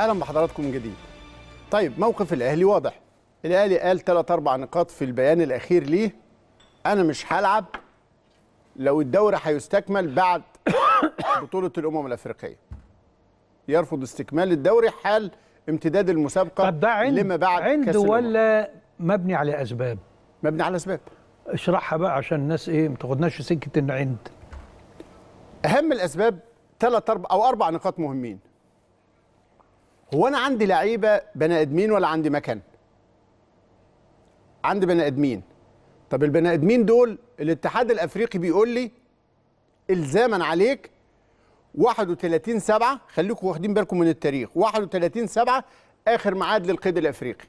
اهلا بحضراتكم من جديد طيب موقف الاهلي واضح الاهلي قال 3 4 نقاط في البيان الاخير ليه انا مش هلعب لو الدوري هيستكمل بعد بطوله الامم الافريقيه يرفض استكمال الدوري حال امتداد المسابقه طب ده عند لما بعد عند كاس ولا مبني على اسباب مبني على اسباب اشرحها بقى عشان الناس ايه ما تاخدناش سكه ان عند اهم الاسباب ثلاث اربع او اربع نقاط مهمين هو انا عندي لعيبه بني ادمين ولا عندي مكان عندي بني ادمين طب البني ادمين دول الاتحاد الافريقي بيقول لي الزاما عليك 31 7 خليكم واخدين بالكم من التاريخ 31 7 اخر ميعاد للقيد الافريقي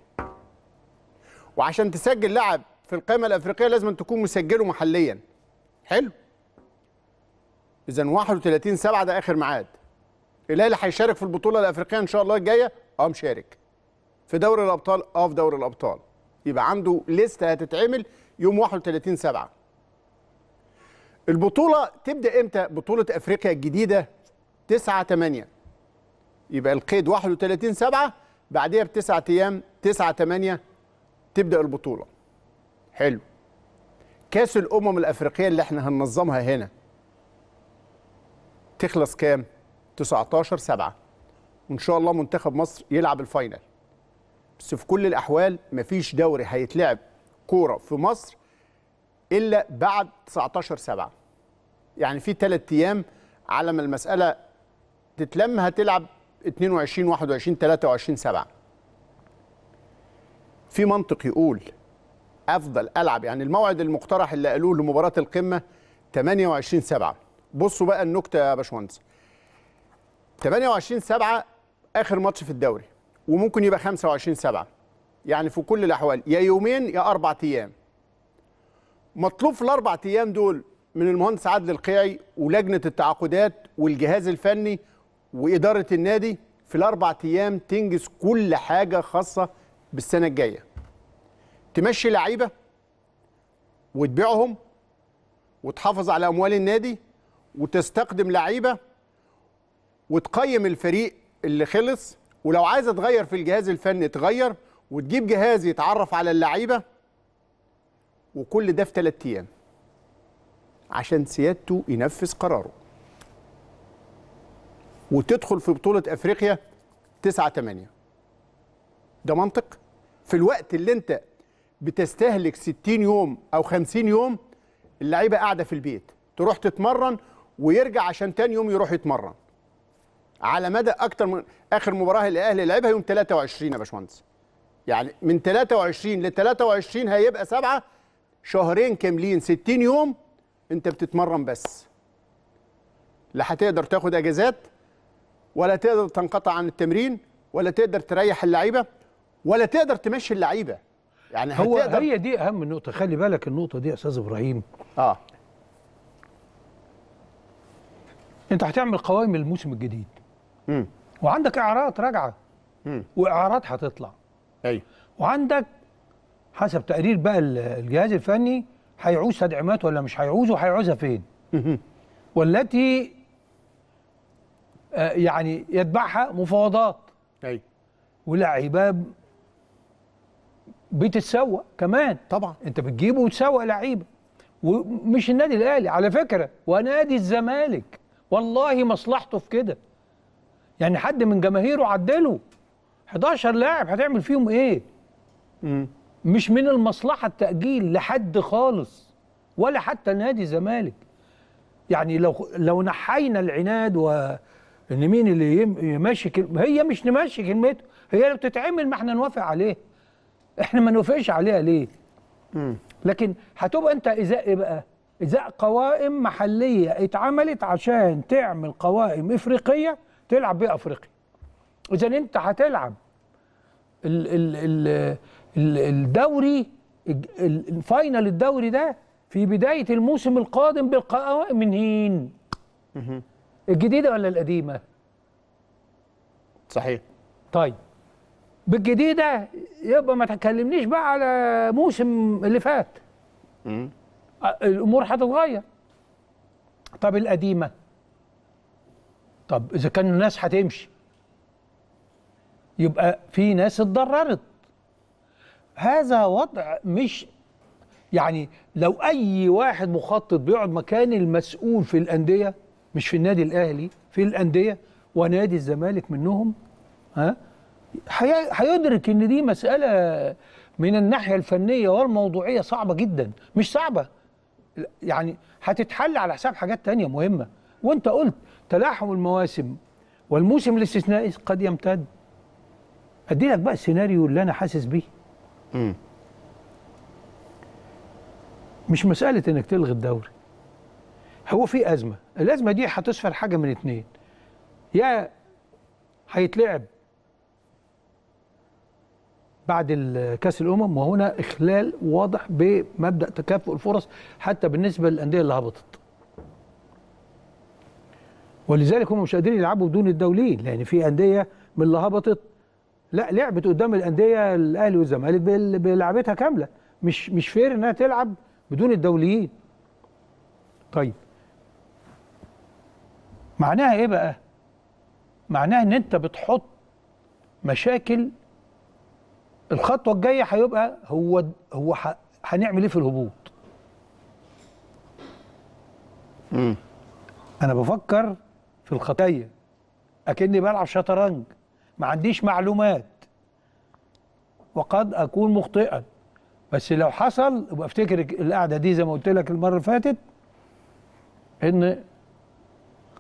وعشان تسجل لاعب في القائمه الافريقيه لازم تكون مسجله محليا حلو اذا 31 7 ده اخر ميعاد الهلال هيشارك في البطوله الافريقيه ان شاء الله الجايه اه مشارك في دوري الابطال اه في دوري الابطال يبقى عنده لسته هتتعمل يوم 31 7 البطوله تبدا امتى بطوله افريقيا الجديده 9 8 يبقى القيد 31 7 بعديها بتسعة ايام 9 8 تبدا البطوله حلو كاس الامم الافريقيه اللي احنا هننظمها هنا تخلص كام 19 7 وان شاء الله منتخب مصر يلعب الفاينل بس في كل الاحوال مفيش دوري هيتلعب كوره في مصر الا بعد 19 7 يعني في ثلاث ايام على ما المساله تتلم هتلعب 22 21 23 7 في منطق يقول افضل العب يعني الموعد المقترح اللي قالوه لمباراه القمه 28 7 بصوا بقى النكته يا باشمهندس 28 7 اخر ماتش في الدوري وممكن يبقى 25 7 يعني في كل الاحوال يا يومين يا اربع ايام مطلوب في الاربع ايام دول من المهندس عادل القيعي ولجنه التعاقدات والجهاز الفني واداره النادي في الاربع ايام تنجز كل حاجه خاصه بالسنه الجايه تمشي لعيبه وتبيعهم وتحافظ على اموال النادي وتستقدم لعيبه وتقيم الفريق اللي خلص ولو عايزه تغير في الجهاز الفني تغير وتجيب جهاز يتعرف على اللعيبه وكل ده في ثلاث ايام عشان سيادته ينفذ قراره وتدخل في بطوله افريقيا 9 8 ده منطق في الوقت اللي انت بتستهلك 60 يوم او 50 يوم اللعيبه قاعده في البيت تروح تتمرن ويرجع عشان تاني يوم يروح يتمرن على مدى اكتر من اخر مباراه الاهلي لعبها يوم 23 يا باشمهندس يعني من 23 ل 23 هيبقى سبعه شهرين كاملين 60 يوم انت بتتمرن بس لا هتقدر تاخد اجازات ولا تقدر تنقطع عن التمرين ولا تقدر تريح اللعيبه ولا تقدر تمشي اللعيبه يعني هو هتقدر... هي دي اهم نقطه خلي بالك النقطه دي يا استاذ ابراهيم اه انت هتعمل قوائم الموسم الجديد وعندك اعارات راجعه واعارات هتطلع ايوه وعندك حسب تقرير بقى الجهاز الفني هيعوز تدعيمات ولا مش هيعوز وهيعوزها فين والتي آه، يعني يتبعها مفاوضات ايوه ولاعيبه بتتسوق كمان طبعا انت بتجيبه وتسوق لعيبه ومش النادي الاهلي على فكره ونادي الزمالك والله مصلحته في كده يعني حد من جماهيره عدله 11 لاعب هتعمل فيهم ايه مم. مش من المصلحه التاجيل لحد خالص ولا حتى نادي الزمالك يعني لو لو نحينا العناد و ان مين اللي يمشي كل... هي مش نمشي كلمته هي اللي بتتعمل ما احنا نوافق عليها احنا ما نوافقش عليها ليه مم. لكن هتبقى انت ازاء ايه بقى ازاء قوائم محليه اتعملت عشان تعمل قوائم افريقيه تلعب بيه افريقيا اذا انت هتلعب ال ال ال الدوري الفاينل الدوري ده في بدايه الموسم القادم بالقوائم من هين الجديده ولا القديمه صحيح طيب بالجديده يبقى ما تكلمنيش بقى على موسم اللي فات الامور هتتغير طب القديمه طب اذا كان الناس هتمشي يبقى في ناس اتضررت هذا وضع مش يعني لو اي واحد مخطط بيقعد مكان المسؤول في الانديه مش في النادي الاهلي في الانديه ونادي الزمالك منهم ها هيدرك ان دي مساله من الناحيه الفنيه والموضوعيه صعبه جدا مش صعبه يعني هتتحل على حساب حاجات تانية مهمه وانت قلت تلاحم المواسم والموسم الاستثنائي قد يمتد ادي لك بقى السيناريو اللي انا حاسس بيه مش مساله انك تلغي الدوري هو في ازمه الازمه دي هتسفر حاجه من اتنين يا هيتلعب بعد كاس الامم وهنا اخلال واضح بمبدا تكافؤ الفرص حتى بالنسبه للانديه اللي هبطت ولذلك هم مش قادرين يلعبوا بدون الدوليين لان في انديه من اللي هبطت لا لعبت قدام الانديه الاهلي والزمالك بلعبتها كامله مش مش فير انها تلعب بدون الدوليين طيب معناها ايه بقى معناها ان انت بتحط مشاكل الخطوه الجايه هيبقى هو هو هنعمل ايه في الهبوط امم انا بفكر في الخطيه اكني بلعب شطرنج ما عنديش معلومات وقد اكون مخطئا بس لو حصل يبقى افتكر القعده دي زي ما قلت لك المره اللي فاتت ان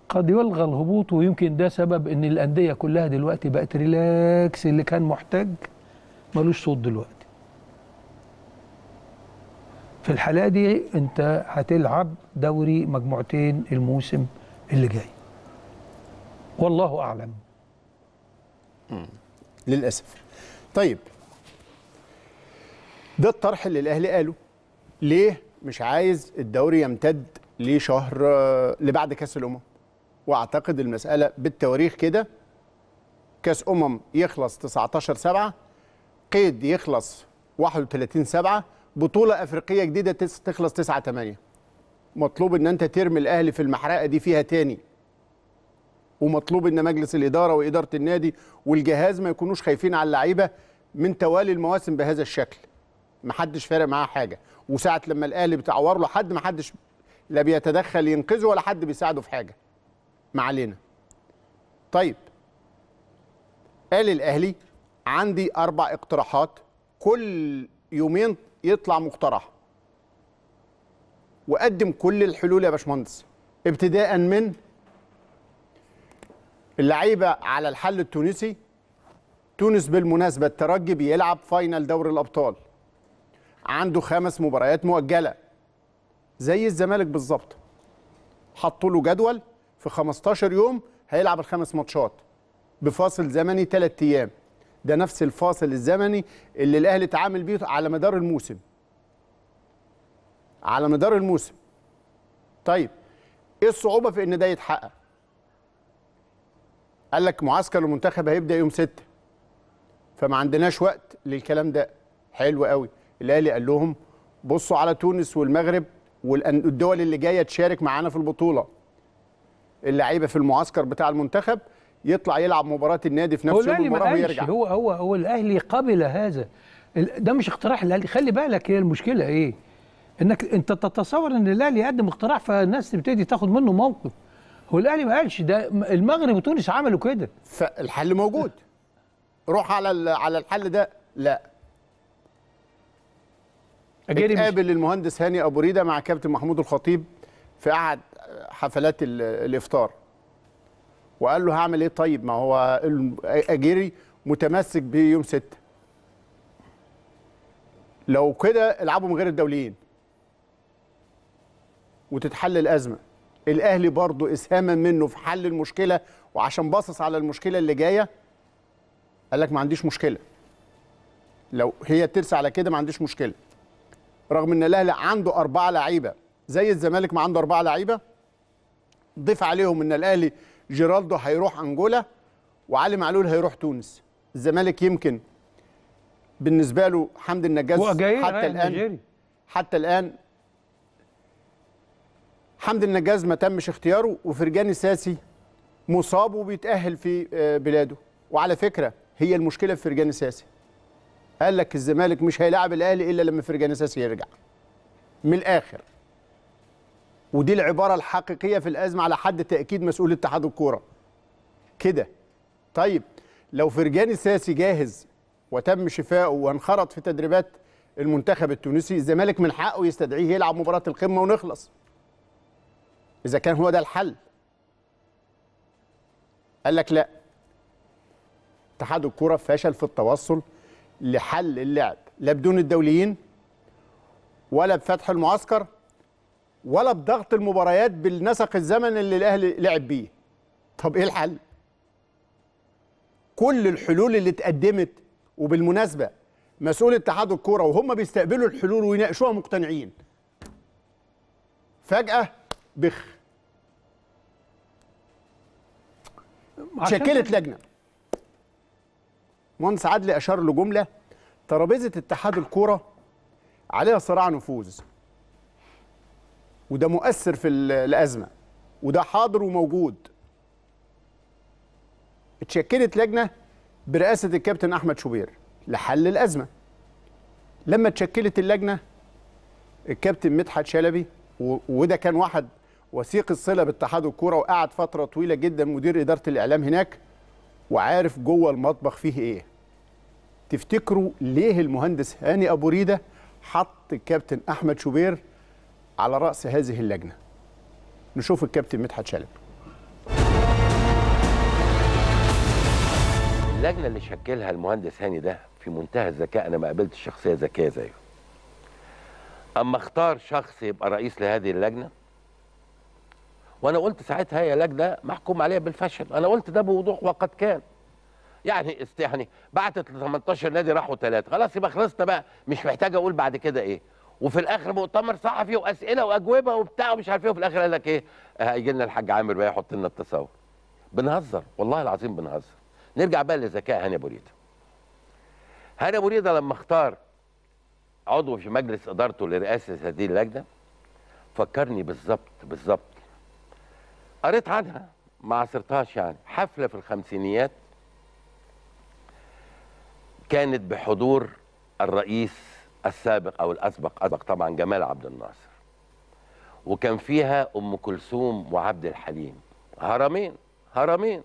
قد يلغى الهبوط ويمكن ده سبب ان الانديه كلها دلوقتي بقت ريلاكس اللي كان محتاج ملوش صوت دلوقتي في الحالة دي انت هتلعب دوري مجموعتين الموسم اللي جاي والله أعلم مم. للأسف طيب ده الطرح اللي الأهلي قاله ليه مش عايز الدوري يمتد لشهر لبعد كاس الامم واعتقد المساله بالتواريخ كده كاس امم يخلص 19 7 قيد يخلص 31 7 بطوله افريقيه جديده تخلص 9 8 مطلوب ان انت ترمي الاهلي في المحرقه دي فيها تاني ومطلوب ان مجلس الاداره واداره النادي والجهاز ما يكونوش خايفين على اللعيبه من توالي المواسم بهذا الشكل محدش فارق معاه حاجه وساعه لما الاهلي بتعور له حد محدش لا بيتدخل ينقذه ولا حد بيساعده في حاجه ما علينا طيب قال الاهلي عندي اربع اقتراحات كل يومين يطلع مقترح وقدم كل الحلول يا باشمهندس ابتداء من اللعيبه على الحل التونسي تونس بالمناسبه الترجي بيلعب فاينل دوري الابطال عنده خمس مباريات مؤجله زي الزمالك بالظبط حطوا له جدول في 15 يوم هيلعب الخمس ماتشات بفاصل زمني ثلاث ايام ده نفس الفاصل الزمني اللي الاهلي اتعامل بيه على مدار الموسم على مدار الموسم طيب ايه الصعوبه في ان ده يتحقق قال لك معسكر المنتخب هيبدا يوم 6 فما عندناش وقت للكلام ده حلو قوي الاهلي قال لهم بصوا على تونس والمغرب والدول اللي جايه تشارك معانا في البطوله اللعيبه في المعسكر بتاع المنتخب يطلع يلعب مباراه النادي في نفس يوم المباراه ويرجع هو هو هو الاهلي قبل هذا ده مش اقتراح الاهلي خلي بالك هي المشكله ايه انك انت تتصور ان الاهلي يقدم اقتراح فالناس تبتدي تاخد منه موقف هو الاهلي ما قالش ده المغرب وتونس عملوا كده فالحل موجود روح على على الحل ده لا قابل المهندس هاني ابو ريده مع كابتن محمود الخطيب في احد حفلات الافطار وقال له هعمل ايه طيب ما هو اجيري متمسك بيوم ستة لو كده العبوا من غير الدوليين وتتحل الازمه الاهلي برضه اسهاما منه في حل المشكله وعشان باصص على المشكله اللي جايه قال لك ما عنديش مشكله لو هي ترسى على كده ما عنديش مشكله رغم ان الاهلي عنده اربعه لعيبه زي الزمالك ما عنده اربعه لعيبه ضيف عليهم ان الاهلي جيرالدو هيروح انجولا وعلي معلول هيروح تونس الزمالك يمكن بالنسبه له حمد النجاس حتى الان حتى الان حمد النجاز ما تمش اختياره وفرجان الساسي مصاب وبيتأهل في آه، بلاده وعلى فكرة هي المشكلة في فرجان الساسي قال لك الزمالك مش هيلاعب الأهلي إلا لما فرجان الساسي يرجع من الآخر ودي العبارة الحقيقية في الأزمة على حد تأكيد مسؤول اتحاد الكورة كده طيب لو فرجان الساسي جاهز وتم شفائه وانخرط في تدريبات المنتخب التونسي الزمالك من حقه يستدعيه يلعب مباراة القمة ونخلص إذا كان هو ده الحل قال لك لا اتحاد الكرة فشل في التوصل لحل اللعب لا بدون الدوليين ولا بفتح المعسكر ولا بضغط المباريات بالنسق الزمن اللي الأهلي لعب بيه طب إيه الحل؟ كل الحلول اللي اتقدمت وبالمناسبة مسؤول اتحاد الكرة وهم بيستقبلوا الحلول ويناقشوها مقتنعين فجأة بخ شكلت يعني. لجنه مهندس عدلي اشار لجمله ترابيزه اتحاد الكوره عليها صراع نفوذ وده مؤثر في الازمه وده حاضر وموجود اتشكلت لجنه برئاسه الكابتن احمد شوبير لحل الازمه لما اتشكلت اللجنه الكابتن مدحت شلبي وده كان واحد وثيق الصله باتحاد الكوره وقعد فتره طويله جدا مدير اداره الاعلام هناك وعارف جوه المطبخ فيه ايه تفتكروا ليه المهندس هاني ابو ريده حط الكابتن احمد شوبير على راس هذه اللجنه نشوف الكابتن مدحت شلبي اللجنه اللي شكلها المهندس هاني ده في منتهى الذكاء انا ما قابلتش شخصيه ذكيه زيه اما اختار شخص يبقى رئيس لهذه اللجنه وانا قلت ساعتها يا لجنه محكوم عليها بالفشل انا قلت ده بوضوح وقد كان يعني يعني بعتت ل 18 نادي راحوا ثلاثه خلاص يبقى خلصنا بقى مش محتاج اقول بعد كده ايه وفي الاخر مؤتمر صحفي واسئله واجوبه وبتاع ومش عارف ايه وفي الاخر قال لك ايه آه، هيجي لنا الحاج عامر بقى يحط لنا التصور بنهزر والله العظيم بنهزر نرجع بقى لذكاء هاني ابو ريده هاني ابو ريده لما اختار عضو في مجلس ادارته لرئاسه هذه اللجنه فكرني بالظبط بالظبط قريت عنها ما عصرتهاش يعني حفله في الخمسينيات كانت بحضور الرئيس السابق او الاسبق اسبق طبعا جمال عبد الناصر وكان فيها ام كلثوم وعبد الحليم هرمين هرمين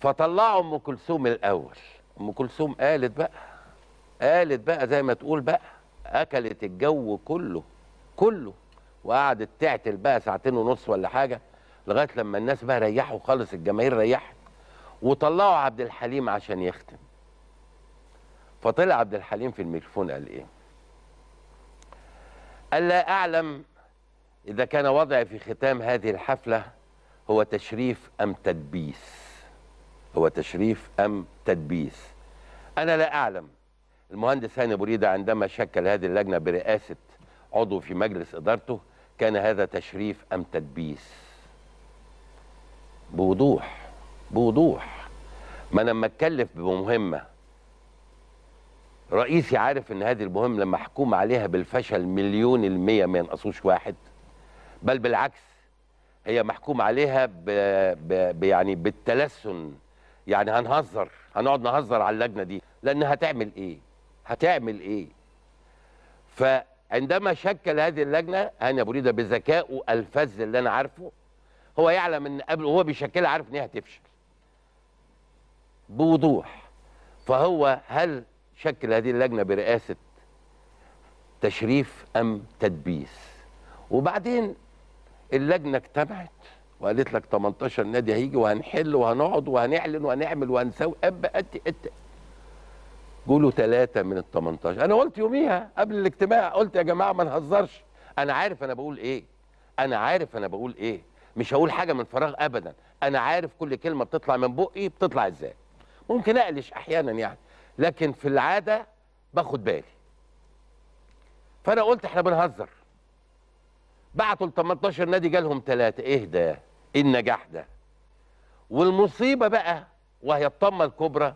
فطلعوا ام كلثوم الاول ام كلثوم قالت بقى قالت بقى زي ما تقول بقى اكلت الجو كله كله وقعدت تعتل بقى ساعتين ونص ولا حاجه لغايه لما الناس بقى ريحوا خالص الجماهير ريحت وطلعوا عبد الحليم عشان يختم فطلع عبد الحليم في الميكروفون قال ايه قال لا اعلم اذا كان وضعي في ختام هذه الحفله هو تشريف ام تدبيس هو تشريف ام تدبيس انا لا اعلم المهندس هاني بريده عندما شكل هذه اللجنه برئاسه عضو في مجلس ادارته كان هذا تشريف أم تدبيس بوضوح بوضوح ما أنا لما أتكلف بمهمة رئيسي عارف إن هذه المهمة لما حكوم عليها بالفشل مليون المية ما ينقصوش واحد بل بالعكس هي محكوم عليها ب... بـ يعني بالتلسن يعني هنهزر هنقعد نهزر على اللجنه دي لأنها هتعمل ايه هتعمل ايه ف عندما شكل هذه اللجنه هاني ابو ريده بذكائه الفذ اللي انا عارفه هو يعلم ان قبل وهو بيشكلها عارف ان هي هتفشل بوضوح فهو هل شكل هذه اللجنه برئاسه تشريف ام تدبيس وبعدين اللجنه اجتمعت وقالت لك 18 نادي هيجي وهنحل وهنقعد وهنعلن وهنعمل وهنسوي اب أت أت جوله ثلاثة من ال 18 انا قلت يوميها قبل الاجتماع قلت يا جماعة ما نهزرش انا عارف انا بقول ايه انا عارف انا بقول ايه مش هقول حاجة من فراغ ابدا انا عارف كل كلمة بتطلع من بقي بتطلع ازاي ممكن اقلش احيانا يعني لكن في العادة باخد بالي فانا قلت احنا بنهزر بعتوا ال 18 نادي جالهم ثلاثة ايه ده ايه النجاح ده والمصيبة بقى وهي الطامة الكبرى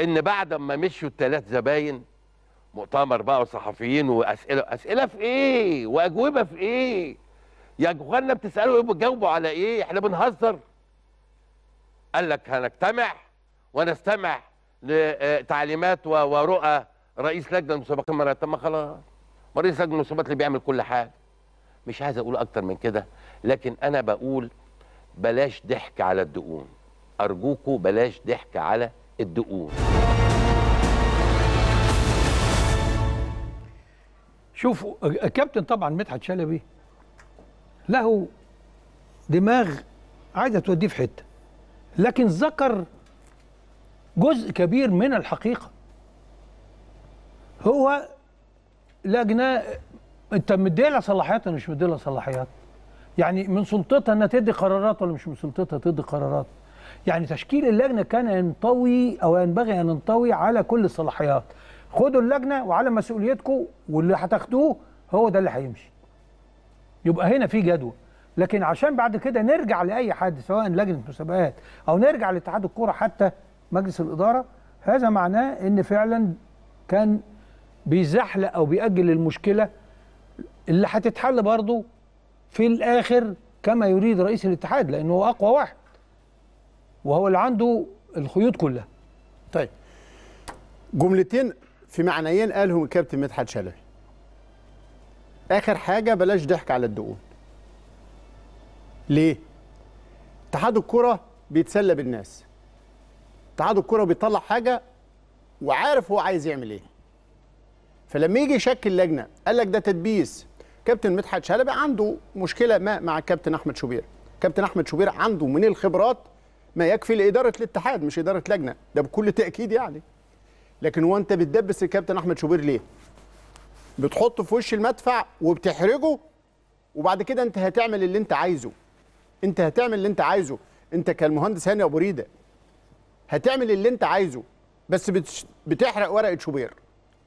ان بعد ما مشوا الثلاث زباين مؤتمر بقى وصحفيين واسئله اسئله في ايه واجوبه في ايه يا جوانا بتسالوا ايه بتجاوبوا على ايه احنا بنهزر قال لك هنجتمع ونستمع لتعليمات ورؤى رئيس لجنه المسابقات مرات ما خلاص رئيس لجنه المسابقات اللي بيعمل كل حاجه مش عايز اقول اكتر من كده لكن انا بقول بلاش ضحك على الدقون ارجوكوا بلاش ضحك على الدقون شوفوا الكابتن طبعا مدحت شلبي له دماغ عايزه توديه في حته لكن ذكر جزء كبير من الحقيقه هو لجنه انت مديلها صلاحيات ولا مش مديلها صلاحيات يعني من سلطتها انها تدي قرارات ولا مش من سلطتها تدي قرارات يعني تشكيل اللجنه كان ينطوي او ينبغي ان ينطوي على كل الصلاحيات خدوا اللجنه وعلى مسؤوليتكم واللي هتاخدوه هو ده اللي هيمشي يبقى هنا في جدول لكن عشان بعد كده نرجع لاي حد سواء لجنه مسابقات او نرجع لاتحاد الكوره حتى مجلس الاداره هذا معناه ان فعلا كان بيزحلق او بيأجل المشكله اللي هتتحل برضه في الاخر كما يريد رئيس الاتحاد لانه هو اقوى واحد وهو اللي عنده الخيوط كلها طيب جملتين في معنيين قالهم الكابتن مدحت شلبي اخر حاجه بلاش ضحك على الدقون ليه اتحاد الكره بيتسلى بالناس اتحاد الكره بيطلع حاجه وعارف هو عايز يعمل ايه فلما يجي يشكل لجنه قال لك ده تدبيس كابتن مدحت شلبي عنده مشكله ما مع الكابتن احمد شوبير كابتن احمد شوبير عنده من الخبرات ما يكفي لاداره الاتحاد مش اداره لجنه ده بكل تاكيد يعني لكن هو انت بتدبس الكابتن احمد شوبير ليه بتحطه في وش المدفع وبتحرجه وبعد كده انت هتعمل اللي انت عايزه انت هتعمل اللي انت عايزه انت كالمهندس هاني ابو ريده هتعمل اللي انت عايزه بس بتحرق ورقه شوبير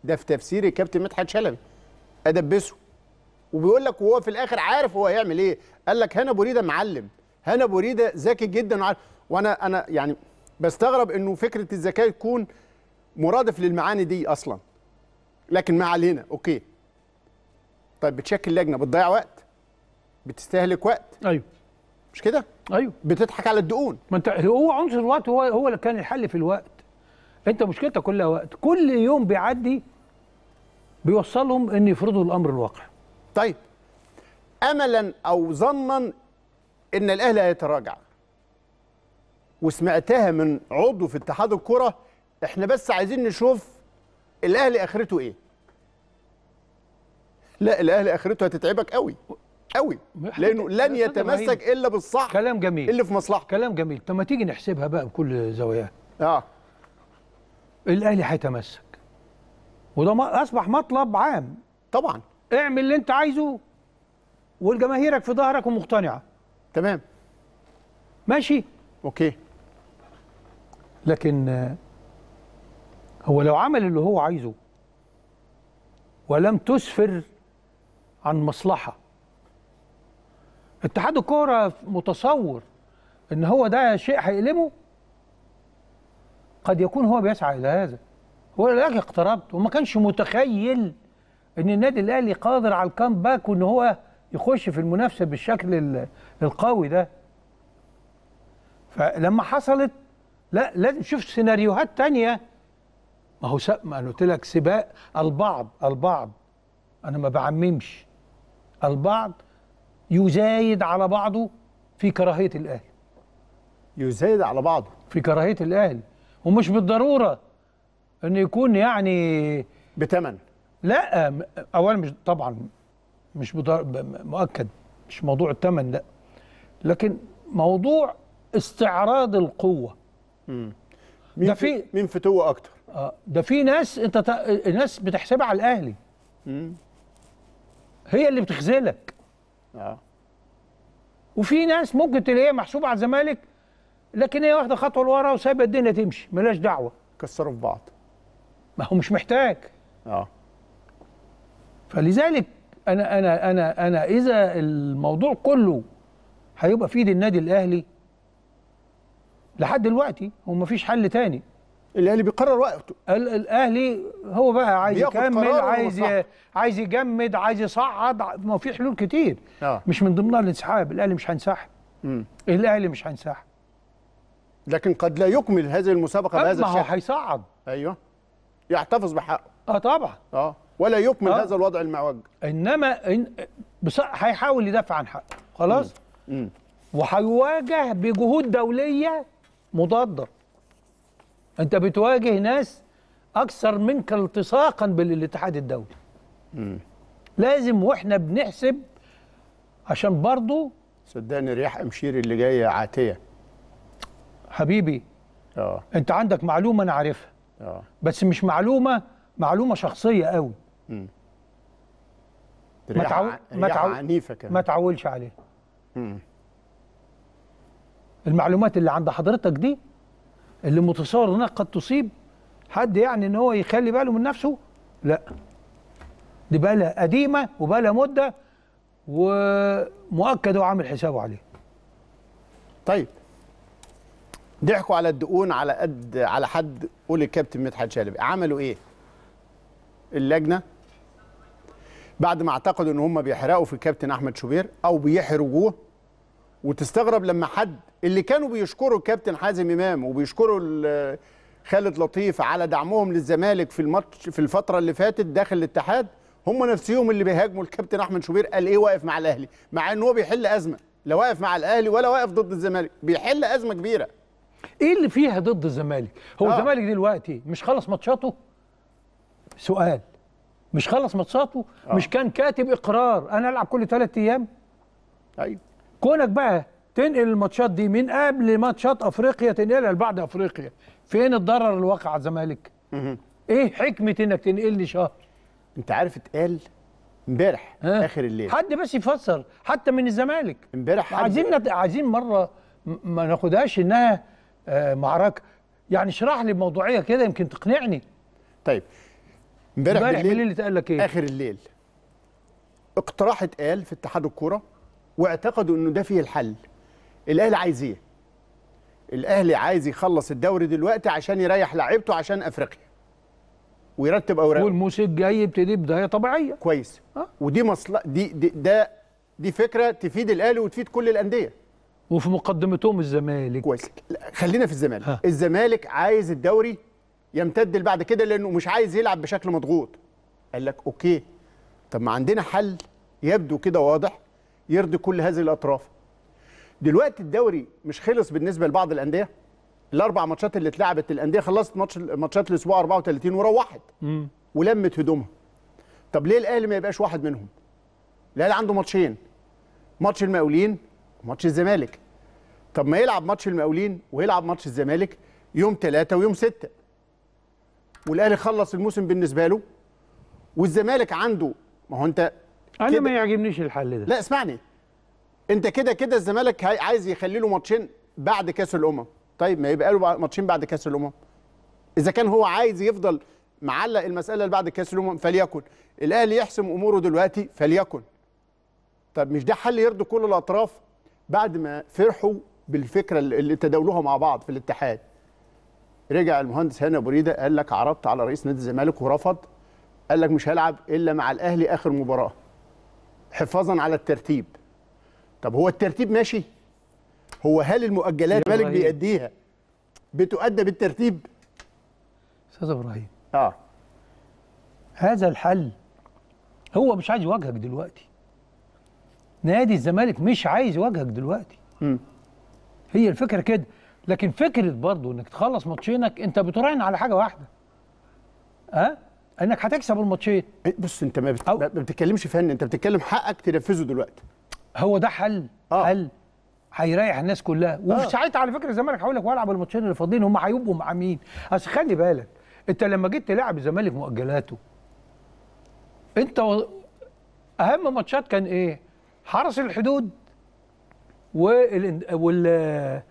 ده في تفسير الكابتن مدحت شلبي ادبسه وبيقول لك وهو في الاخر عارف هو هيعمل ايه قال لك هنا ابو ريده معلم هنا ابو ريده ذكي جدا وعارف وانا انا يعني بستغرب انه فكره الذكاء تكون مرادف للمعاني دي اصلا لكن ما علينا اوكي طيب بتشكل لجنه بتضيع وقت بتستهلك وقت ايوه مش كده ايوه بتضحك على الدقون ما انت هو عنصر الوقت هو هو اللي كان الحل في الوقت انت مشكلتك كلها وقت كل يوم بيعدي بيوصلهم ان يفرضوا الامر الواقع طيب املا او ظنا ان الاهلي هيتراجع وسمعتها من عضو في اتحاد الكره احنا بس عايزين نشوف الاهلي اخرته ايه لا الاهلي اخرته هتتعبك قوي قوي لانه لن يتمسك الا بالصح كلام جميل اللي في مصلحته كلام جميل طب ما تيجي نحسبها بقى بكل زواياها اه الاهلي هيتمسك وده اصبح مطلب عام طبعا اعمل اللي انت عايزه والجماهيرك في ظهرك ومقتنعه تمام ماشي اوكي لكن هو لو عمل اللي هو عايزه ولم تسفر عن مصلحة اتحاد الكورة متصور ان هو ده شيء هيقلبه قد يكون هو بيسعى الى هذا ولكن اقتربت وما كانش متخيل ان النادي الاهلي قادر على الكامباك وان هو يخش في المنافسه بالشكل القوي ده فلما حصلت لا لازم تشوف سيناريوهات تانية ما هو سب... ما انا قلت لك سباق البعض البعض انا ما بعممش البعض يزايد على بعضه في كراهيه الاهل يزايد على بعضه في كراهيه الاهل ومش بالضروره ان يكون يعني بتمن لا اولا مش طبعا مش مؤكد مش موضوع التمن لا لكن موضوع استعراض القوه مين ده في مين فتوه اكتر اه ده في ناس انت تا... ناس بتحسبها على الاهلي مم. هي اللي بتخذلك اه وفي ناس ممكن تلاقيها محسوبه على الزمالك لكن هي واخده خطوه لورا وسايبه الدنيا تمشي ملاش دعوه كسروا في بعض ما هو مش محتاج اه فلذلك انا انا انا انا اذا الموضوع كله هيبقى في ايد النادي الاهلي لحد دلوقتي هو مفيش حل تاني الاهلي بيقرر وقته الاهلي هو بقى عايز يكمل عايز عايز يجمد عايز يصعد ما في حلول كتير آه. مش من ضمنها الانسحاب الاهلي مش هينسحب الاهلي مش هينسحب لكن قد لا يكمل هذه المسابقه آه، بهذا الشكل ما هو هيصعد ايوه يحتفظ بحقه اه طبعا اه ولا يكمل آه. هذا الوضع المعوج انما إن... بص... هيحاول يدافع عن حقه خلاص امم وهيواجه بجهود دوليه مضادة أنت بتواجه ناس أكثر منك التصاقا بالاتحاد الدولي مم. لازم وإحنا بنحسب عشان برضه صدقني رياح أمشير اللي جاية عاتية حبيبي أوه. أنت عندك معلومة أنا عارفها أوه. بس مش معلومة معلومة شخصية قوي م. ما تعو... ما تعو... عنيفة كمان ما تعولش عليه المعلومات اللي عند حضرتك دي اللي متصور انها قد تصيب حد يعني ان هو يخلي باله من نفسه لا دي بقى لها قديمه وبقى لها مده ومؤكد وعامل حسابه عليه طيب ضحكوا على الدقون على قد على حد قول الكابتن مدحت شلبي عملوا ايه اللجنه بعد ما اعتقدوا ان هم بيحرقوا في الكابتن احمد شوبير او بيحرجوه وتستغرب لما حد اللي كانوا بيشكروا الكابتن حازم امام وبيشكروا خالد لطيف على دعمهم للزمالك في الماتش في الفتره اللي فاتت داخل الاتحاد هم نفسيهم اللي بيهاجموا الكابتن احمد شوبير قال ايه واقف مع الاهلي مع ان هو بيحل ازمه لا واقف مع الاهلي ولا واقف ضد الزمالك بيحل ازمه كبيره ايه اللي فيها ضد الزمالك هو آه. الزمالك دلوقتي مش خلص ماتشاته سؤال مش خلص ماتشاته آه. مش كان كاتب اقرار انا العب كل ثلاث ايام ايوه كونك بقى تنقل الماتشات دي من قبل ماتشات افريقيا تنقلها لبعد افريقيا فين الضرر اللي وقع على الزمالك ايه حكمه انك تنقلني شهر انت عارف اتقال امبارح اخر الليل حد بس يفسر حتى من الزمالك امبارح عايزين نت... عايزين مره ما ناخدهاش انها آه معركه يعني اشرح لي بموضوعيه كده يمكن تقنعني طيب امبارح بالليل اللي اتقال لك ايه اخر الليل اقتراح اتقال في اتحاد الكوره واعتقدوا انه ده فيه الحل الاهلي عايز ايه الاهلي عايز يخلص الدوري دلوقتي عشان يريح لعيبته عشان افريقيا ويرتب اوراقه والموسم الجاي يبتدي بدايه طبيعيه كويس أه؟ ودي مصلحه دي, دي ده دي فكره تفيد الاهلي وتفيد كل الانديه وفي مقدمتهم الزمالك كويس خلينا في الزمالك ها. الزمالك عايز الدوري يمتد بعد كده لانه مش عايز يلعب بشكل مضغوط قال لك اوكي طب ما عندنا حل يبدو كده واضح يرضي كل هذه الاطراف دلوقتي الدوري مش خلص بالنسبه لبعض الانديه الاربع ماتشات اللي اتلعبت الانديه خلصت ماتش ماتشات الاسبوع 34 وروحت مم. ولمت هدومها طب ليه الاهلي ما يبقاش واحد منهم الاهلي عنده ماتشين ماتش المقاولين وماتش الزمالك طب ما يلعب ماتش المقاولين ويلعب ماتش الزمالك يوم 3 ويوم 6 والاهلي خلص الموسم بالنسبه له والزمالك عنده ما هو انت انا ما يعجبنيش الحل ده لا اسمعني انت كده كده الزمالك عايز يخلي له ماتشين بعد كاس الامم طيب ما يبقى له ماتشين بعد كاس الامم اذا كان هو عايز يفضل معلق المساله اللي بعد كاس الامم فليكن الاهلي يحسم اموره دلوقتي فليكن طب مش ده حل يرضي كل الاطراف بعد ما فرحوا بالفكره اللي تداولوها مع بعض في الاتحاد رجع المهندس هاني ابو ريده قال لك عرضت على رئيس نادي الزمالك ورفض قال لك مش هلعب الا مع الاهلي اخر مباراه حفاظا على الترتيب طب هو الترتيب ماشي هو هل المؤجلات مالك بيأديها بتؤدى بالترتيب استاذ ابراهيم اه هذا الحل هو مش عايز يواجهك دلوقتي نادي الزمالك مش عايز يواجهك دلوقتي م. هي الفكره كده لكن فكره برضه انك تخلص ماتشينك انت بتراهن على حاجه واحده ها أه؟ انك هتكسب الماتشين إيه، بص انت ما, بت... ما بتتكلمش فن انت بتتكلم حقك تنفذه دلوقتي هو ده حل آه. حل هيريح الناس كلها وفي آه. ساعتها على فكره الزمالك هقول لك والعب الماتشين اللي فاضلين هم هيبقوا مع مين اصل خلي بالك انت لما جيت تلعب الزمالك مؤجلاته انت و... اهم ماتشات كان ايه حرس الحدود وال وال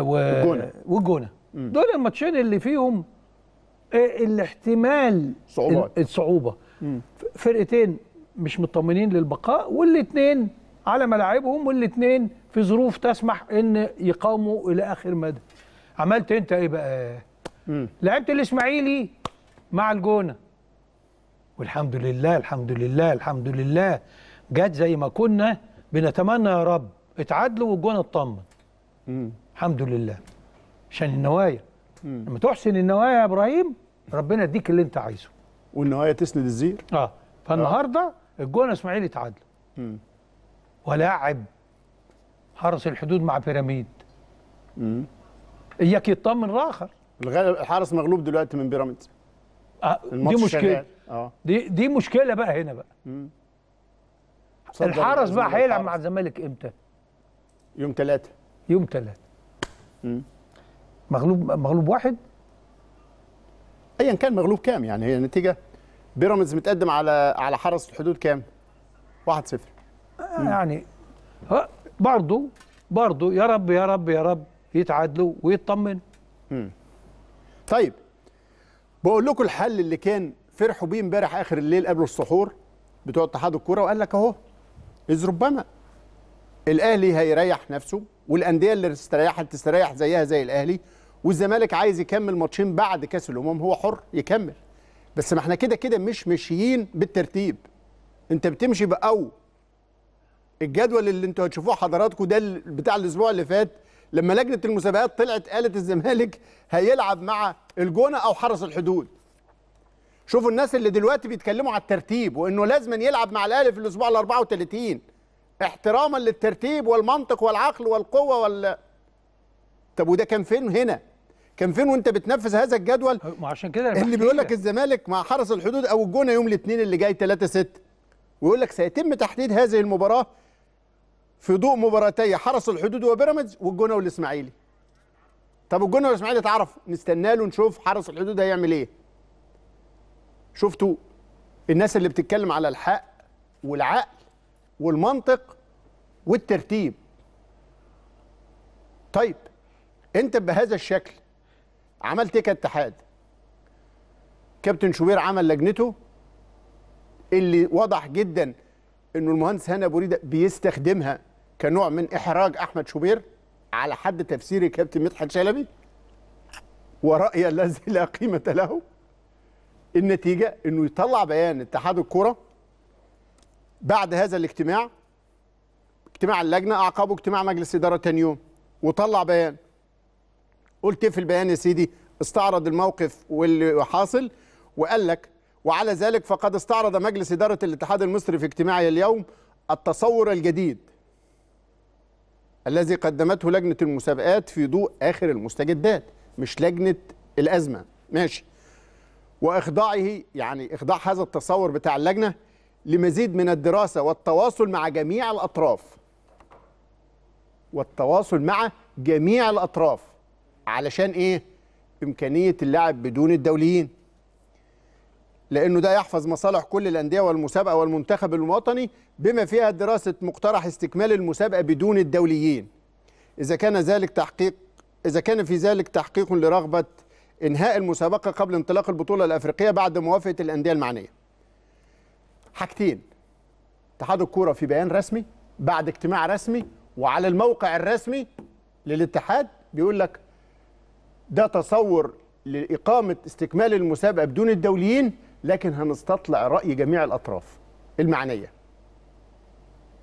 والجونه والجونه دول الماتشين اللي فيهم الاحتمال صعوبات الصعوبه مم. فرقتين مش مطمنين للبقاء والاثنين على ملاعبهم والاثنين في ظروف تسمح ان يقاوموا الى اخر مدى عملت انت ايه بقى لعبت الاسماعيلي مع الجونه والحمد لله الحمد لله الحمد لله جت زي ما كنا بنتمنى يا رب اتعادلوا والجونه اطمن الحمد لله عشان النوايا لما تحسن النوايا يا ابراهيم ربنا يديك اللي انت عايزه والنوايا تسند الزير اه فالنهارده آه. الجون اسماعيل اتعادل ولاعب حرس الحدود مع بيراميد اياك يطمن الاخر الحارس مغلوب دلوقتي من بيراميدز آه دي مشكله آه. دي دي مشكله بقى هنا بقى مم. الحرس بقى هيلعب مع الزمالك امتى يوم ثلاثة يوم ثلاثة مغلوب مغلوب واحد ايا كان مغلوب كام يعني هي النتيجه بيراميدز متقدم على على حرس الحدود كام 1-0 آه، يعني برضه برضه يا رب يا رب يا رب يتعادلوا ويطمنوا طيب بقول لكم الحل اللي كان فرحوا بيه امبارح اخر الليل قبل السحور بتوع اتحاد الكوره وقال لك اهو اذ ربما الاهلي هيريح نفسه والانديه اللي استريحت تستريح زيها زي الاهلي والزمالك عايز يكمل ماتشين بعد كاس الامم هو حر يكمل بس ما احنا كده كده مش ماشيين بالترتيب انت بتمشي بأو الجدول اللي انتوا هتشوفوه حضراتكم ده بتاع الاسبوع اللي فات لما لجنه المسابقات طلعت قالت الزمالك هيلعب مع الجونه او حرس الحدود شوفوا الناس اللي دلوقتي بيتكلموا على الترتيب وانه لازما يلعب مع الاهلي في الاسبوع ال 34 احتراما للترتيب والمنطق والعقل والقوه وال طب وده كان فين هنا كان فين وانت بتنفذ هذا الجدول أه، ما عشان كده اللي بيقول لك الزمالك مع حرس الحدود او الجونه يوم الاثنين اللي جاي 3 6 ويقول لك سيتم تحديد هذه المباراه في ضوء مباراتي حرس الحدود وبيراميدز والجونه والاسماعيلي طب الجونه والاسماعيلي تعرف نستنى له نشوف حرس الحدود هيعمل ايه شفتوا الناس اللي بتتكلم على الحق والعقل والمنطق والترتيب طيب انت بهذا الشكل عملت ايه كاتحاد كابتن شوبير عمل لجنته اللي واضح جدا انه المهندس هاني ابو ريده بيستخدمها كنوع من احراج احمد شوبير على حد تفسير الكابتن مدحت شلبي ورأي الذي لا قيمة له النتيجة انه يطلع بيان اتحاد الكرة بعد هذا الاجتماع اجتماع اللجنه اعقبه اجتماع مجلس اداره تاني يوم وطلع بيان قلت في البيان يا سيدي استعرض الموقف واللي حاصل وقال لك وعلى ذلك فقد استعرض مجلس اداره الاتحاد المصري في اجتماعه اليوم التصور الجديد الذي قدمته لجنه المسابقات في ضوء اخر المستجدات مش لجنه الازمه ماشي واخضاعه يعني اخضاع هذا التصور بتاع اللجنه لمزيد من الدراسه والتواصل مع جميع الاطراف والتواصل مع جميع الأطراف علشان إيه؟ إمكانية اللعب بدون الدوليين لأنه ده يحفظ مصالح كل الأندية والمسابقة والمنتخب الوطني بما فيها دراسة مقترح استكمال المسابقة بدون الدوليين إذا كان ذلك تحقيق إذا كان في ذلك تحقيق لرغبة إنهاء المسابقة قبل انطلاق البطولة الأفريقية بعد موافقة الأندية المعنية حاجتين اتحاد الكورة في بيان رسمي بعد اجتماع رسمي وعلى الموقع الرسمي للاتحاد بيقول لك ده تصور لإقامة استكمال المسابقة بدون الدوليين لكن هنستطلع رأي جميع الأطراف المعنية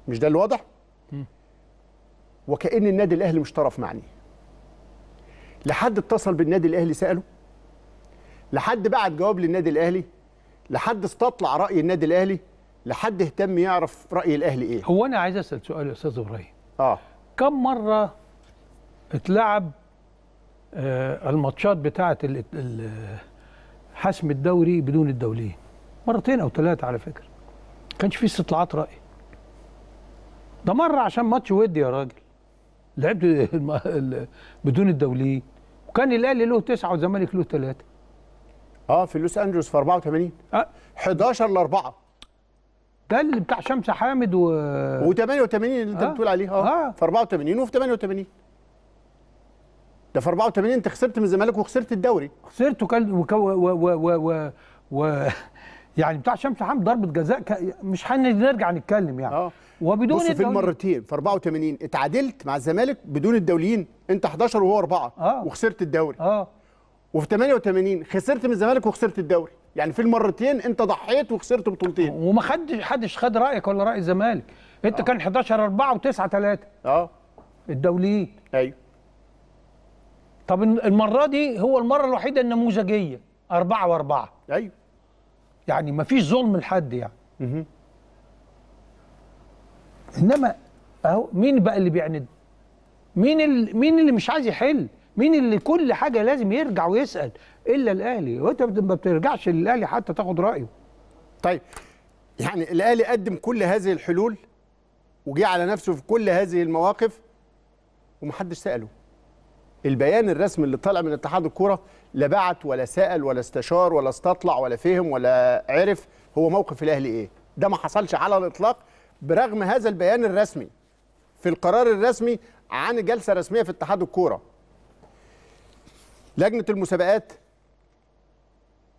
مش ده اللي واضح؟ وكأن النادي الأهلي مش طرف معني لحد اتصل بالنادي الأهلي سأله لحد بعت جواب للنادي الأهلي لحد استطلع رأي النادي الأهلي لحد اهتم يعرف رأي الأهلي إيه هو أنا عايز أسأل سؤال يا أستاذ إبراهيم اه كم مره اتلعب آه الماتشات بتاعه حسم الدوري بدون الدوليين مرتين او ثلاثه على فكره ما كانش فيه استطلاعات راي ده مره عشان ماتش ودي يا راجل لعبت بدون الدوليين وكان الاهلي له تسعه والزمالك له ثلاثه اه في لوس انجلوس في 84 أه؟ 11 ل 4 ده اللي بتاع شمس حامد و و88 اللي انت آه. بتقول عليه اه, آه. في 84 وفي 88 ده في 84 انت خسرت من الزمالك وخسرت الدوري خسرت وكان و و و و و, و يعني بتاع شمس حامد ضربه جزاء ك... مش هنرجع نتكلم يعني اه وبدون بص في المرتين في 84 اتعادلت مع الزمالك بدون الدوليين انت 11 وهو 4 آه. وخسرت الدوري اه وفي 88 خسرت من الزمالك وخسرت الدوري يعني في المرتين انت ضحيت وخسرت بطولتين وما خدش حدش خد رايك ولا راي الزمالك انت آه. كان 11 4 و9 3 اه الدوليين ايوه طب المره دي هو المره الوحيده النموذجيه 4 و4 ايوه يعني ما فيش ظلم لحد يعني مه. انما اهو مين بقى اللي بيعند مين اللي مين اللي مش عايز يحل مين اللي كل حاجه لازم يرجع ويسال الا الاهلي وانت ما بترجعش للاهلي حتى تاخد رايه طيب يعني الاهلي قدم كل هذه الحلول وجه على نفسه في كل هذه المواقف ومحدش ساله البيان الرسمي اللي طالع من اتحاد الكوره لا بعت ولا سال ولا استشار ولا استطلع ولا فهم ولا عرف هو موقف الاهلي ايه ده ما حصلش على الاطلاق برغم هذا البيان الرسمي في القرار الرسمي عن جلسه رسميه في اتحاد الكوره لجنه المسابقات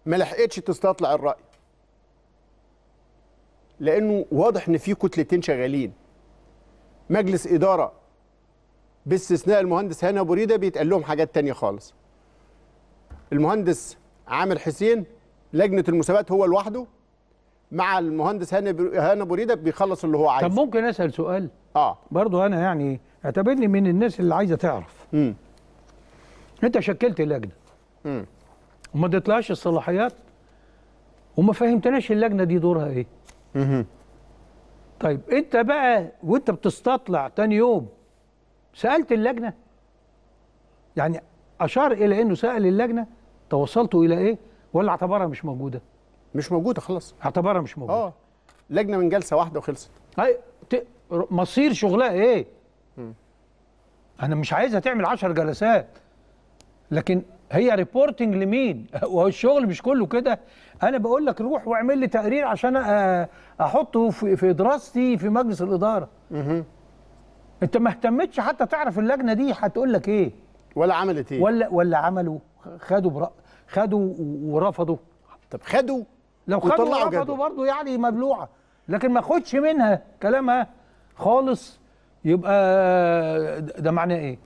ما لحقتش تستطلع الراي لانه واضح ان في كتلتين شغالين مجلس اداره باستثناء المهندس هاني ابو ريده بيتقال لهم حاجات تانية خالص المهندس عامر حسين لجنه المسابقات هو لوحده مع المهندس هاني هاني ابو ريده بيخلص اللي هو عايزه طب ممكن اسال سؤال اه برضه انا يعني اعتبرني من الناس اللي عايزه تعرف امم انت شكلت لجنه وما اديتلهاش الصلاحيات وما فهمتناش اللجنه دي دورها ايه مم. طيب انت بقى وانت بتستطلع تاني يوم سالت اللجنه يعني اشار الى انه سال اللجنه توصلتوا الى ايه ولا اعتبرها مش موجوده مش موجوده خلاص اعتبرها مش موجوده اه لجنه من جلسه واحده وخلصت هاي مصير شغلها ايه مم. انا مش عايزها تعمل 10 جلسات لكن هي ريبورتنج لمين وهو الشغل مش كله كده انا بقول لك روح واعمل لي تقرير عشان احطه في دراستي في مجلس الاداره اها انت ما اهتمتش حتى تعرف اللجنه دي هتقول لك ايه ولا عملت ايه ولا ولا عملوا خدوا برأ... خدوا ورفضوا طب خدوا لو خدوا ورفضوا برضه يعني مبلوعه لكن ما خدش منها كلامها خالص يبقى ده معناه ايه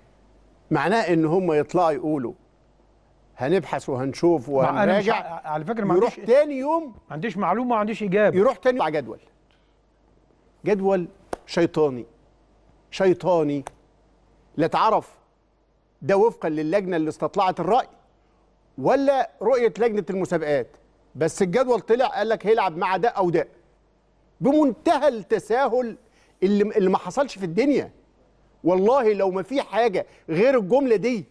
معناه ان هم يطلعوا يقولوا هنبحث وهنشوف وهنراجع على فكره ما يروح عنديش... تاني يوم ما عنديش معلومه ما عنديش اجابه يروح تاني يطلع جدول جدول شيطاني شيطاني لا تعرف ده وفقا للجنه اللي استطلعت الراي ولا رؤيه لجنه المسابقات بس الجدول طلع قال لك هيلعب مع ده او ده بمنتهى التساهل اللي اللي ما حصلش في الدنيا والله لو ما في حاجه غير الجمله دي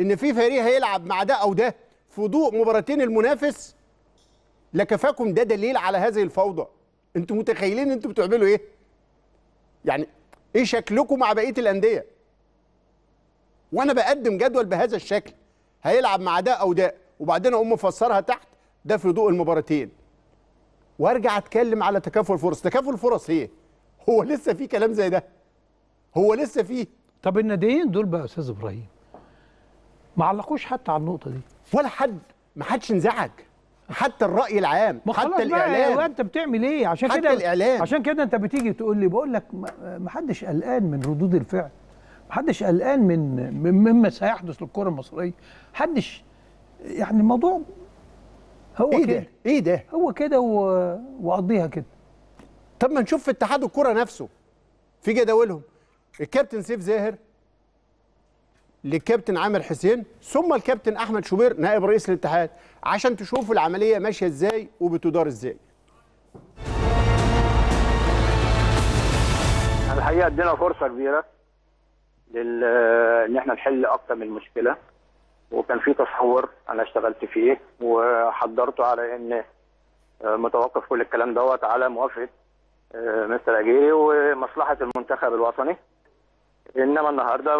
ان في فريق هيلعب مع ده او ده في ضوء مباراتين المنافس لكفاكم ده دليل على هذه الفوضى انتوا متخيلين انتوا بتعملوا ايه يعني ايه شكلكم مع بقيه الانديه وانا بقدم جدول بهذا الشكل هيلعب مع ده او ده وبعدين اقوم مفسرها تحت ده في ضوء المباراتين وارجع اتكلم على تكافل الفرص تكافل الفرص ايه هو لسه في كلام زي ده هو لسه فيه طب الناديين دول بقى يا استاذ ابراهيم ما علقوش حتى على النقطه دي ولا حد ما حدش انزعج حتى الراي العام ما حتى الاعلام بقى انت بتعمل ايه عشان كده الاعلام عشان كده انت بتيجي تقول لي بقول لك ما حدش قلقان من ردود الفعل ما حدش قلقان من مما سيحدث للكره المصريه حدش يعني الموضوع هو إيه كده ايه ده هو كده و... وقضيها كده طب ما نشوف في اتحاد الكره نفسه في جداولهم الكابتن سيف زاهر للكابتن عامر حسين ثم الكابتن احمد شوبير نائب رئيس الاتحاد عشان تشوفوا العمليه ماشيه ازاي وبتدار ازاي الحقيقه ادينا فرصه كبيره لل ان احنا نحل اكتر من مشكله وكان في تصور انا اشتغلت فيه وحضرته على ان آه، متوقف كل الكلام دوت على موافقه آه، مستر اجيري ومصلحه المنتخب الوطني انما النهارده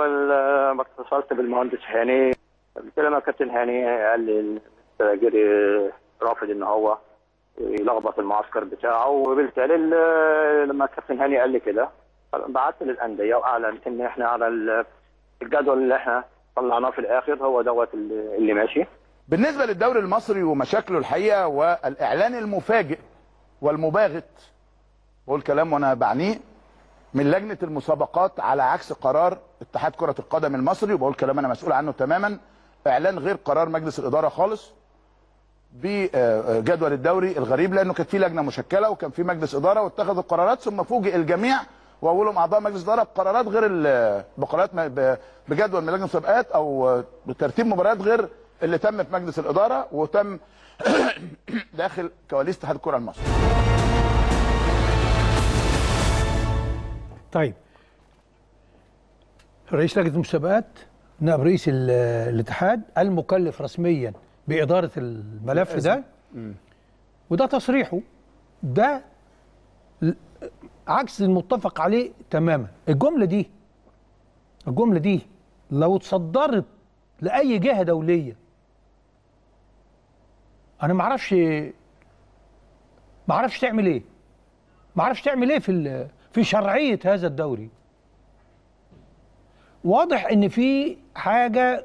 ما اتصلت بالمهندس هاني قلت له كابتن هاني قال لي الجري رافض ان هو يلخبط المعسكر بتاعه وبالتالي لما كابتن هاني قال لي كده بعت للانديه واعلنت ان احنا على الجدول اللي احنا طلعناه في الاخر هو دوت اللي ماشي بالنسبه للدوري المصري ومشاكله الحقيقه والاعلان المفاجئ والمباغت بقول كلام وانا بعنيه من لجنه المسابقات على عكس قرار اتحاد كره القدم المصري وبقول كلام انا مسؤول عنه تماما اعلان غير قرار مجلس الاداره خالص بجدول الدوري الغريب لانه كانت في لجنه مشكله وكان في مجلس اداره واتخذوا قرارات ثم فوجئ الجميع واولهم اعضاء مجلس اداره بقرارات غير بقرارات بجدول من لجنه المسابقات او بترتيب مباريات غير اللي تم في مجلس الاداره وتم داخل كواليس اتحاد الكره المصري طيب رئيس لجنه المسابقات نائب رئيس الاتحاد المكلف رسميا باداره الملف ده وده تصريحه ده عكس المتفق عليه تماما الجمله دي الجمله دي لو اتصدرت لاي جهه دوليه انا ما اعرفش ما اعرفش تعمل ايه ما اعرفش تعمل ايه في في شرعيه هذا الدوري واضح ان في حاجه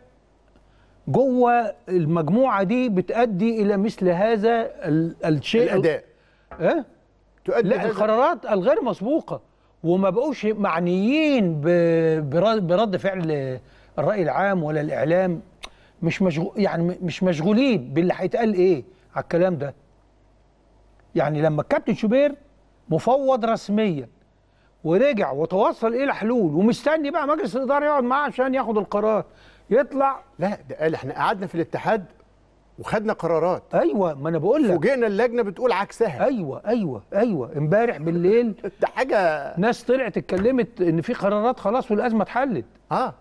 جوه المجموعه دي بتؤدي الى مثل هذا الشيء الاداء ايه تؤدي لا القرارات الغير مسبوقه وما بقوش معنيين برد فعل الراي العام ولا الاعلام مش مشغول يعني مش مشغولين باللي هيتقال ايه على الكلام ده يعني لما الكابتن شوبير مفوض رسميا ورجع وتوصل الى حلول ومستني بقى مجلس الاداره يقعد معاه عشان ياخد القرار يطلع لا ده قال احنا قعدنا في الاتحاد وخدنا قرارات ايوه ما انا بقول لك فوجئنا اللجنه بتقول عكسها ايوه ايوه ايوه امبارح بالليل ده حاجه ناس طلعت اتكلمت ان في قرارات خلاص والازمه اتحلت اه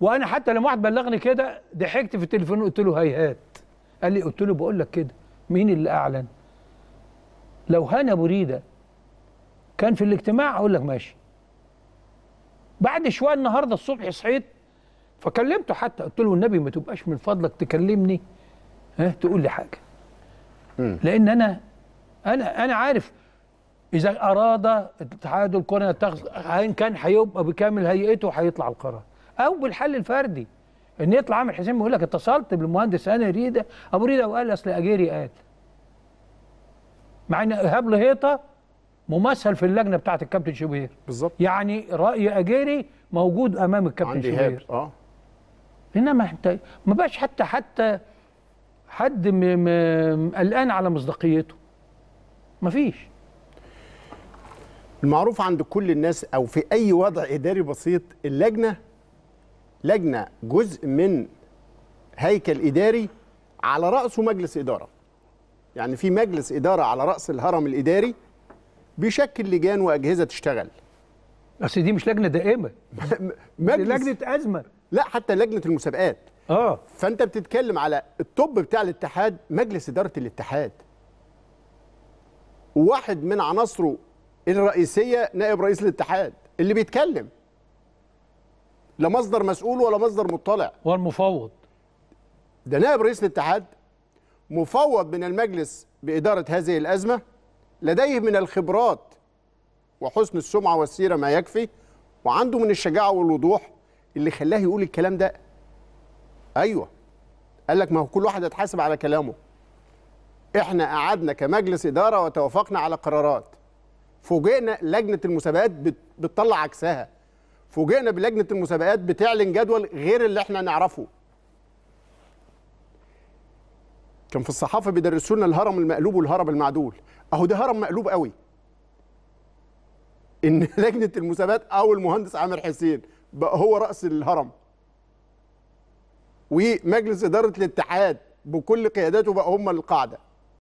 وانا حتى لما واحد بلغني كده ضحكت في التليفون قلت له هيهات قال لي قلت له بقول لك كده مين اللي اعلن لو هنا بريده كان في الاجتماع اقول لك ماشي بعد شويه النهارده الصبح صحيت فكلمته حتى قلت له النبي ما تبقاش من فضلك تكلمني ها تقول لي حاجه لان انا انا انا عارف اذا اراد اتحاد الكره يتخذ ان كان هيبقى بكامل هيئته هيطلع القرار او بالحل الفردي ان يطلع عامل حسين بيقول لك اتصلت بالمهندس انا ريده ابو ريده وقال اصل اجيري قال مع ان ايهاب لهيطه ممثل في اللجنه بتاعه الكابتن شوبير بالظبط يعني راي اجيري موجود امام الكابتن شوبير اه انما انت ما بقاش حتى حتى حد قلقان على مصداقيته مفيش المعروف عند كل الناس او في اي وضع اداري بسيط اللجنه لجنه جزء من هيكل اداري على راسه مجلس اداره يعني في مجلس اداره على راس الهرم الاداري بيشكل لجان واجهزه تشتغل بس دي مش لجنه دائمه مجلس دي لجنه ازمه لا حتى لجنه المسابقات اه فانت بتتكلم على الطب بتاع الاتحاد مجلس اداره الاتحاد واحد من عناصره الرئيسيه نائب رئيس الاتحاد اللي بيتكلم لا مصدر مسؤول ولا مصدر مطلع والمفوض ده نائب رئيس الاتحاد مفوض من المجلس باداره هذه الازمه لديه من الخبرات وحسن السمعه والسيره ما يكفي وعنده من الشجاعه والوضوح اللي خلاه يقول الكلام ده ايوه قال لك ما هو كل واحد هيتحاسب على كلامه احنا قعدنا كمجلس اداره وتوافقنا على قرارات فوجئنا لجنه المسابقات بتطلع عكسها فوجئنا بلجنه المسابقات بتعلن جدول غير اللي احنا نعرفه كان في الصحافه بيدرسونا الهرم المقلوب والهرم المعدول اهو ده هرم مقلوب قوي ان لجنه المسابقات او المهندس عامر حسين بقى هو راس الهرم ومجلس اداره الاتحاد بكل قياداته بقى هم القاعده